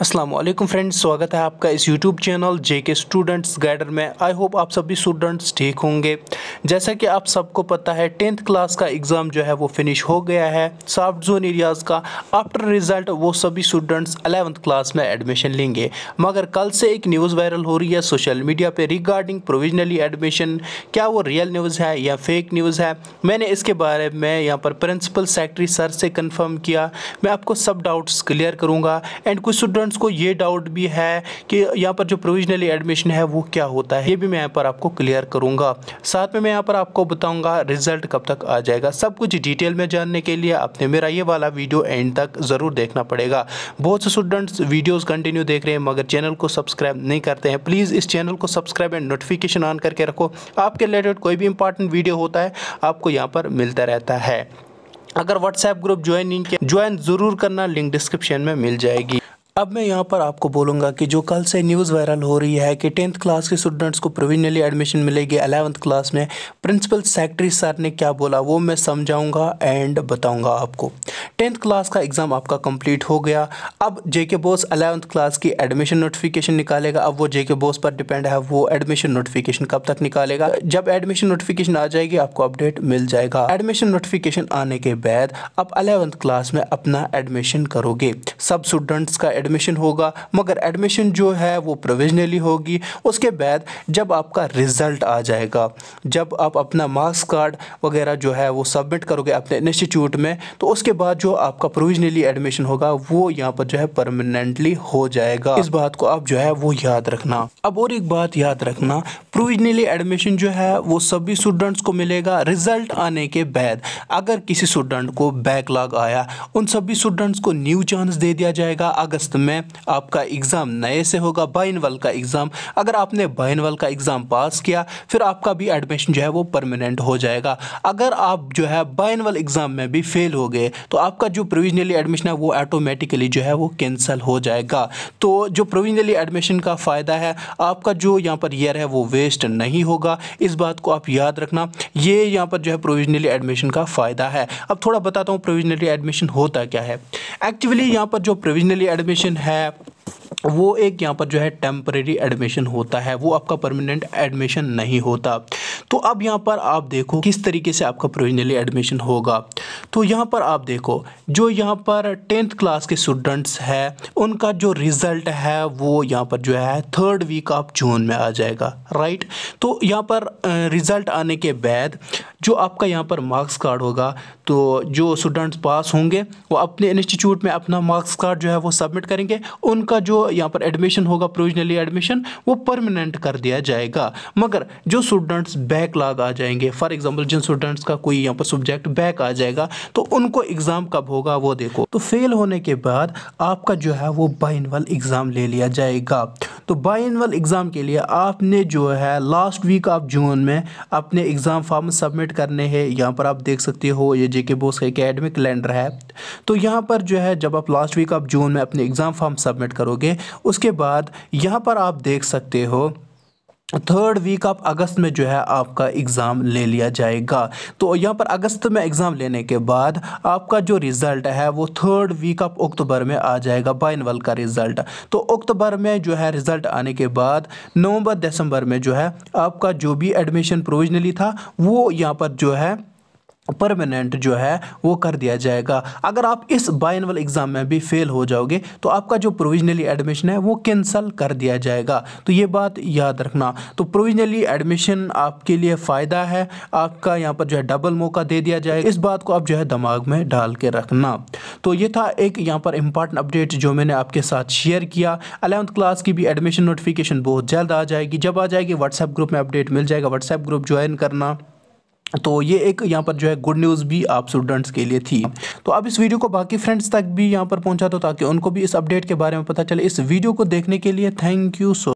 Aslam friends स्वागत है आपका इस यूट्यूब चैनल जे के स्टूडेंट्स गाइडर में आई होप आप सभी स्टूडेंट्स ठीक होंगे जैसा कि आप सबको पता है टेंथ क्लास का एग्ज़ाम जो है वो फिनिश हो गया है साफ्ट जोन एरियाज़ का आफ्टर रिज़ल्ट वो सभी स्टूडेंट्स अलेवंथ क्लास में एडमिशन लेंगे मगर कल से एक न्यूज़ वायरल हो रही है सोशल मीडिया पर रिगार्डिंग प्रोविजनली एडमिशन क्या वो रियल न्यूज़ है या फेक न्यूज़ है मैंने इसके बारे में यहाँ पर प्रिंसिपल सेक्रेटरी सर से कन्फर्म किया मैं आपको सब डाउट्स क्लियर करूँगा एंड कुछ स्टूडेंट स्टूडेंट्स को ये डाउट भी है कि यहाँ पर जो प्रोविजनली एडमिशन है वो क्या होता है ये भी मैं यहाँ पर आपको क्लियर करूँगा साथ में मैं यहाँ पर आपको बताऊँगा रिजल्ट कब तक आ जाएगा सब कुछ डिटेल में जानने के लिए आपने मेरा ये वाला वीडियो एंड तक ज़रूर देखना पड़ेगा बहुत से स्टूडेंट्स वीडियोज़ कंटिन्यू देख रहे हैं मगर चैनल को सब्सक्राइब नहीं करते हैं प्लीज़ इस चैनल को सब्सक्राइब एंड नोटिफिकेशन ऑन करके रखो आपके रिलेटेड कोई भी इंपॉर्टेंट वीडियो होता है आपको यहाँ पर मिलता रहता है अगर व्हाट्सएप ग्रुप ज्वाइन नहीं किया ज्वाइन ज़रूर करना लिंक डिस्क्रिप्शन में मिल जाएगी अब मैं यहाँ पर आपको बोलूँगा कि जो कल से न्यूज़ वायरल हो रही है कि टेंथ क्लास के स्टूडेंट्स को प्रोविजनली एडमिशन मिलेगी अलेवंथ क्लास में प्रिंसिपल सेक्रेटरी सर ने क्या बोला वो मैं समझाऊँगा एंड बताऊँगा आपको टेंथ क्लास का एग्ज़ाम आपका कंप्लीट हो गया अब जेके बोस अलेवंथ क्लास की एडमिशन नोटिफिकेशन निकालेगा अब वो जेके बोस पर डिपेंड है वो एडमिशन नोटिफिकेशन कब तक निकालेगा जब एडमिशन नोटिफिकेशन आ जाएगी आपको अपडेट मिल जाएगा एडमिशन नोटिफिकेशन आने के बाद आप अलेवंथ क्लास में अपना एडमिशन करोगे सब स्टूडेंट्स का एडमिशन होगा मगर एडमिशन जो है वो प्रोविजनली होगी उसके बाद जब आपका रिज़ल्ट आ जाएगा जब आप अपना मार्क्स कार्ड वगैरह जो है वो सबमिट करोगे अपने इंस्टीट्यूट में तो उसके बाद जो आपका प्रोविजनली एडमिशन होगा वो यहाँ पर जो है परमानेंटली हो जाएगा इस बात को आप जो है वो याद रखना अब और एक बात याद रखना प्रोविजनली एडमिशन जो है वो सभी स्टूडेंट्स को मिलेगा रिजल्ट आने के बाद अगर किसी स्टूडेंट को बैकलॉग आया उन सभी स्टूडेंट्स को न्यू चांस दे दिया जाएगा अगस्त में आपका एग्ज़ाम नए से होगा बाइनवल का एग्ज़ाम अगर आपने बाइनवल का एग्ज़ाम पास किया फिर आपका भी एडमिशन जो है वो परमानेंट हो जाएगा अगर आप जो है बाइनवल एग्ज़ाम में भी फेल हो गए तो आपका जो प्रोविजनली एडमिशन है वो ऑटोमेटिकली जो है वो कैंसिल हो जाएगा तो जो प्रोविजनली एडमिशन का फ़ायदा है आपका जो यहाँ पर ईयर है वो वे वेस्ट नहीं होगा इस बात को आप याद रखना ये यहाँ पर जो है प्रोविजनली एडमिशन का फ़ायदा है अब थोड़ा बताता हूँ प्रोविजनली एडमिशन होता क्या है एक्चुअली यहाँ पर जो प्रोविजनली एडमिशन है वो एक यहाँ पर जो है टेम्परेरी एडमिशन होता है वो आपका परमानेंट एडमिशन नहीं होता तो अब यहाँ पर आप देखो किस तरीके से आपका प्रोविजनली एडमिशन होगा तो यहाँ पर आप देखो जो यहाँ पर टेंथ क्लास के स्टूडेंट्स है उनका जो रिज़ल्ट है वो यहाँ पर जो है थर्ड वीक ऑफ जून में आ जाएगा राइट तो यहाँ पर रिज़ल्ट आने के बाद जो आपका यहाँ पर मार्क्स कार्ड होगा तो जो स्टूडेंट्स पास होंगे वो अपने इंस्टीट्यूट में अपना मार्क्स कार्ड जो है वो सबमिट करेंगे उनका जो यहाँ पर एडमिशन होगा प्रोविजनली एडमिशन वो परमानेंट कर दिया जाएगा मगर जो स्टूडेंट्स बैक लाग आ जाएंगे फॉर एग्जाम्पल जिन स्टूडेंट्स का कोई यहाँ पर सब्जेक्ट बैक आ जाएगा तो उनको एग्ज़ाम कब होगा वो देखो तो फेल होने के बाद आपका जो है वो बाइनवल एग्ज़ाम ले लिया जाएगा तो बाइनवल एग्ज़ाम के लिए आपने जो है लास्ट वीक ऑफ जून में अपने एग्ज़ाम फॉर्म सबमिट करने हैं यहाँ पर आप देख सकते हो ये जे के बोस का एकेडमिक कैलेंडर है तो यहाँ पर जो है जब आप लास्ट वीक ऑफ जून में अपने एग्ज़ाम फॉर्म सबमिट करोगे उसके बाद यहाँ पर आप देख सकते हो थर्ड वीक ऑफ अगस्त में जो है आपका एग्ज़ाम ले लिया जाएगा तो यहाँ पर अगस्त में एग्ज़ाम लेने के बाद आपका जो रिज़ल्ट है वो थर्ड वीक ऑफ अक्टूबर में आ जाएगा बाइनवल का रिज़ल्ट तो अक्टूबर में जो है रिज़ल्ट आने के बाद नवंबर दिसंबर में जो है आपका जो भी एडमिशन प्रोविजनली था वो यहाँ पर जो है परमानेंट जो है वो कर दिया जाएगा अगर आप इस बाइनवल एग्ज़ाम में भी फेल हो जाओगे तो आपका जो प्रोविजनली एडमिशन है वो कैंसिल कर दिया जाएगा तो ये बात याद रखना तो प्रोविजनली एडमिशन आपके लिए फ़ायदा है आपका यहाँ पर जो है डबल मौका दे दिया जाएगा इस बात को आप जो है दिमाग में डाल के रखना तो ये था एक यहाँ पर इम्पॉर्टेंट अपडेट जो मैंने आपके साथ शेयर किया अलेवंथ क्लास की भी एडमिशन नोटिफिकेशन बहुत जल्द आ जाएगी जब आ जाएगी व्हाट्सएप ग्रुप में अपडेट मिल जाएगा व्हाट्सएप ग्रुप ज्वाइन करना तो ये एक यहाँ पर जो है गुड न्यूज़ भी आप स्टूडेंट्स के लिए थी तो अब इस वीडियो को बाकी फ्रेंड्स तक भी यहाँ पर पहुँचा दो ताकि उनको भी इस अपडेट के बारे में पता चले इस वीडियो को देखने के लिए थैंक यू सो